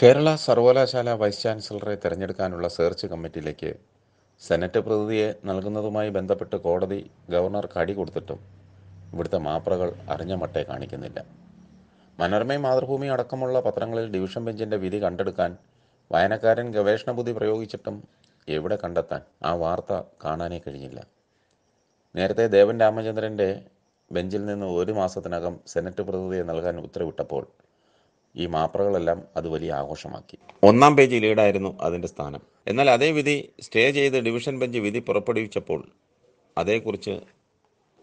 കേരള സർവകലാശാല വൈസ് ചാൻസലറെ തെരഞ്ഞെടുക്കാനുള്ള search കമ്മിറ്റിയിലേക്ക് senate പ്രതിനിധിയെ നൽകുന്നതുമായി ബന്ധപ്പെട്ട് കോടതി ഗവർണർക്ക് അടി കൊടുത്തിട്ടും ഇവിടുത്തെ മാപ്രകൾ അറിഞ്ഞ മട്ടെ കാണിക്കുന്നില്ല മനോരമയും മാതൃഭൂമി അടക്കമുള്ള പത്രങ്ങളിൽ ഡിവിഷൻ ബെഞ്ചിൻ്റെ വിധി കണ്ടെടുക്കാൻ വായനക്കാരൻ ഗവേഷണ ബുദ്ധി പ്രയോഗിച്ചിട്ടും എവിടെ കണ്ടെത്താൻ ആ വാർത്ത കാണാനേ കഴിഞ്ഞില്ല നേരത്തെ ദേവൻ രാമചന്ദ്രൻ്റെ ബെഞ്ചിൽ നിന്ന് ഒരു മാസത്തിനകം സെനറ്റ് പ്രതിനിധിയെ നൽകാൻ ഉത്തരവിട്ടപ്പോൾ ഈ മാപ്രകളെല്ലാം അത് വലിയ ആഘോഷമാക്കി ഒന്നാം പേജ് ലീഡായിരുന്നു അതിന്റെ സ്ഥാനം എന്നാൽ അതേ വിധി സ്റ്റേ ചെയ്ത് ഡിവിഷൻ ബെഞ്ച് വിധി പുറപ്പെടുവിച്ചപ്പോൾ അതേക്കുറിച്ച്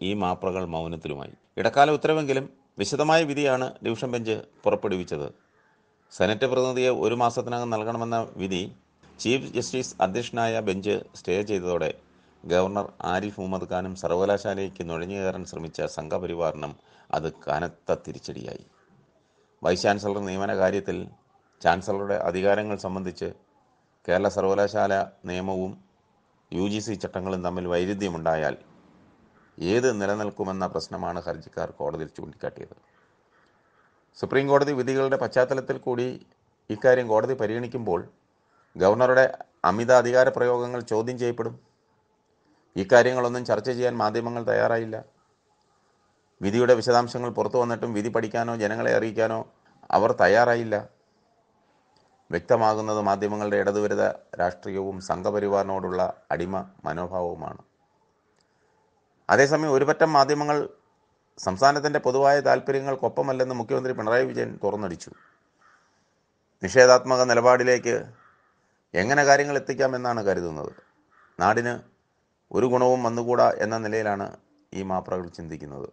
ഈ മാപ്രകൾ മൗനത്തിലുമായി ഇടക്കാല ഉത്തരവെങ്കിലും വിശദമായ വിധിയാണ് ഡിവിഷൻ ബെഞ്ച് പുറപ്പെടുവിച്ചത് സെനറ്റ് പ്രതിനിധിയെ ഒരു മാസത്തിനകം നൽകണമെന്ന വിധി ചീഫ് ജസ്റ്റിസ് അധ്യക്ഷനായ ബെഞ്ച് സ്റ്റേ ചെയ്തതോടെ ഗവർണർ ആരിഫ് മുഹമ്മദ് ഖാനും സർവകലാശാലയ്ക്ക് നുഴഞ്ഞുകയറാൻ ശ്രമിച്ച സംഘപരിവാറിനും അത് കനത്ത തിരിച്ചടിയായി വൈസ് ചാൻസലർ നിയമന കാര്യത്തിൽ ചാൻസലറുടെ അധികാരങ്ങൾ സംബന്ധിച്ച് കേരള സർവകലാശാല നിയമവും യു ജി സി ചട്ടങ്ങളും തമ്മിൽ വൈരുദ്ധ്യമുണ്ടായാൽ ഏത് നിലനിൽക്കുമെന്ന പ്രശ്നമാണ് ഹർജിക്കാർ കോടതിയിൽ ചൂണ്ടിക്കാട്ടിയത് സുപ്രീം കോടതി വിധികളുടെ പശ്ചാത്തലത്തിൽ കൂടി ഇക്കാര്യം കോടതി പരിഗണിക്കുമ്പോൾ ഗവർണറുടെ അമിത അധികാര പ്രയോഗങ്ങൾ ചോദ്യം ചെയ്യപ്പെടും ഇക്കാര്യങ്ങളൊന്നും ചർച്ച ചെയ്യാൻ മാധ്യമങ്ങൾ തയ്യാറായില്ല വിധിയുടെ വിശദാംശങ്ങൾ പുറത്തു വന്നിട്ടും വിധി പഠിക്കാനോ ജനങ്ങളെ അറിയിക്കാനോ അവർ തയ്യാറായില്ല വ്യക്തമാകുന്നത് മാധ്യമങ്ങളുടെ ഇടതുവരുത രാഷ്ട്രീയവും സംഘപരിവാറിനോടുള്ള അടിമ മനോഭാവവുമാണ് അതേസമയം ഒരുപറ്റം മാധ്യമങ്ങൾ സംസ്ഥാനത്തിൻ്റെ പൊതുവായ താല്പര്യങ്ങൾക്കൊപ്പമല്ലെന്ന് മുഖ്യമന്ത്രി പിണറായി വിജയൻ തുറന്നടിച്ചു നിഷേധാത്മക നിലപാടിലേക്ക് എങ്ങനെ കാര്യങ്ങൾ എത്തിക്കാമെന്നാണ് കരുതുന്നത് നാടിന് ഒരു ഗുണവും വന്നുകൂടാ എന്ന നിലയിലാണ് ഈ മാപ്രകൾ ചിന്തിക്കുന്നത്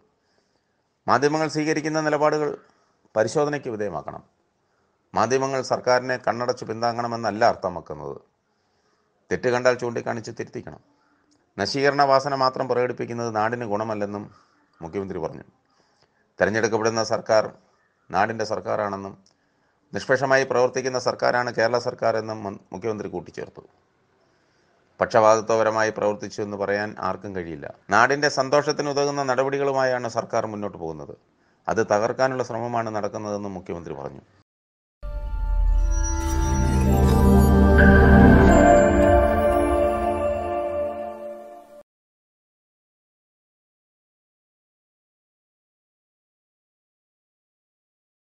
മാധ്യമങ്ങൾ സ്വീകരിക്കുന്ന നിലപാടുകൾ പരിശോധനയ്ക്ക് വിധേയമാക്കണം മാധ്യമങ്ങൾ സർക്കാരിനെ കണ്ണടച്ച് പിന്താങ്ങണമെന്നല്ല അർത്ഥമാക്കുന്നത് തെറ്റ് കണ്ടാൽ ചൂണ്ടിക്കാണിച്ച് തിരുത്തിക്കണം നശീകരണ വാസന മാത്രം പ്രകടിപ്പിക്കുന്നത് നാടിന് ഗുണമല്ലെന്നും മുഖ്യമന്ത്രി പറഞ്ഞു തിരഞ്ഞെടുക്കപ്പെടുന്ന സർക്കാർ നാടിൻ്റെ സർക്കാരാണെന്നും നിഷ്പക്ഷമായി പ്രവർത്തിക്കുന്ന സർക്കാരാണ് കേരള സർക്കാരെന്നും മുഖ്യമന്ത്രി കൂട്ടിച്ചേർത്തു പക്ഷപാതിത്വപരമായി പ്രവർത്തിച്ചു എന്ന് പറയാൻ ആർക്കും കഴിയില്ല നാടിന്റെ സന്തോഷത്തിന് ഉതകുന്ന നടപടികളുമായാണ് സർക്കാർ മുന്നോട്ട് പോകുന്നത് അത് തകർക്കാനുള്ള ശ്രമമാണ് നടക്കുന്നതെന്നും മുഖ്യമന്ത്രി പറഞ്ഞു